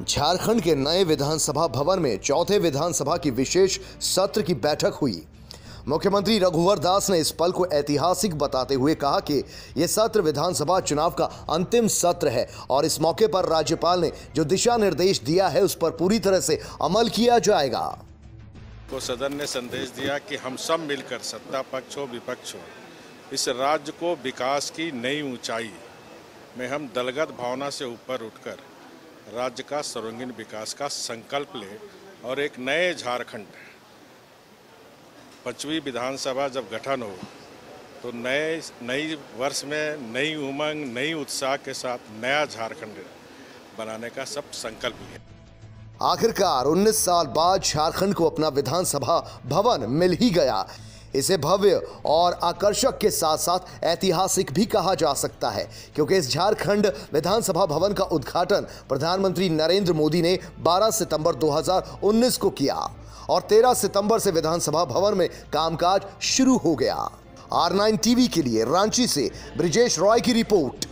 झारखंड के नए विधानसभा भवन में चौथे विधानसभा की विशेष सत्र की बैठक हुई मुख्यमंत्री रघुवर दास ने इस पल को ऐतिहासिक बताते हुए कहा कि यह सत्र विधानसभा चुनाव का अंतिम सत्र है और इस मौके पर राज्यपाल ने जो दिशा निर्देश दिया है उस पर पूरी तरह से अमल किया जाएगा को सदन ने संदेश दिया कि हम सब मिलकर सत्ता पक्ष हो विपक्ष हो इस राज्य को विकास की नई ऊंचाई में हम दलगत भावना से ऊपर उठकर राज्य का सर्वांगीण विकास का संकल्प ले और एक नए झारखंड पंचवी विधानसभा जब गठन हो तो नए नई वर्ष में नई उमंग नई उत्साह के साथ नया झारखंड बनाने का सब संकल्प लिया आखिरकार 19 साल बाद झारखंड को अपना विधानसभा भवन मिल ही गया इसे भव्य और आकर्षक के साथ साथ ऐतिहासिक भी कहा जा सकता है क्योंकि इस झारखंड विधानसभा भवन का उद्घाटन प्रधानमंत्री नरेंद्र मोदी ने 12 सितंबर 2019 को किया और 13 सितंबर से विधानसभा भवन में कामकाज शुरू हो गया आर नाइन टीवी के लिए रांची से ब्रिजेश रॉय की रिपोर्ट